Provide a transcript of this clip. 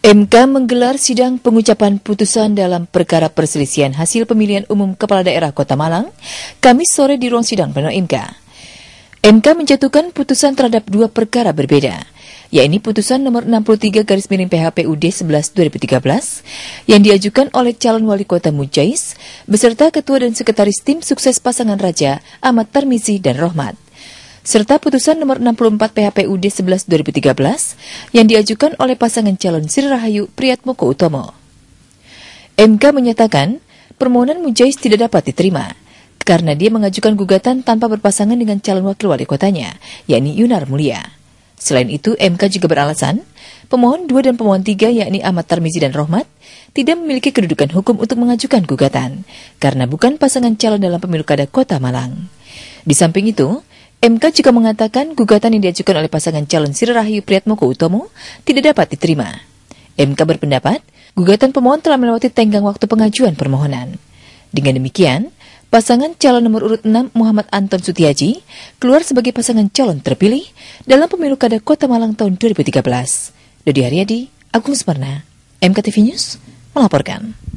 MK menggelar sidang pengucapan putusan dalam perkara perselisihan hasil pemilihan umum Kepala Daerah Kota Malang, Kamis sore di ruang sidang pleno MK. MK menjatuhkan putusan terhadap dua perkara berbeda, yaitu putusan nomor 63 garis miring PHPUD 11 2013 yang diajukan oleh calon wali kota Mujais beserta ketua dan sekretaris tim sukses pasangan Raja Ahmad Tarmizi dan Rohmat serta putusan nomor 64 PHPUD 11 2013 yang diajukan oleh pasangan calon Sri Rahayu Priyatmoko Utomo. MK menyatakan permohonan Mujais tidak dapat diterima karena dia mengajukan gugatan tanpa berpasangan dengan calon wakil wali kotanya, yakni Yunar Mulia. Selain itu, MK juga beralasan, pemohon 2 dan pemohon 3, yakni Ahmad Tarmizi dan Rohmat, tidak memiliki kedudukan hukum untuk mengajukan gugatan, karena bukan pasangan calon dalam pemilu kada kota Malang. Di samping itu, MK juga mengatakan gugatan yang diajukan oleh pasangan calon Sri Rahayu Priyatmoko Utomo tidak dapat diterima. MK berpendapat, gugatan pemohon telah melewati tenggang waktu pengajuan permohonan. Dengan demikian, pasangan calon nomor urut 6 Muhammad Anton Sutiaji keluar sebagai pasangan calon terpilih dalam pemilu kada Kota Malang tahun 2013. Dodi Haryadi, Agung Sumarna, MKTV News, melaporkan.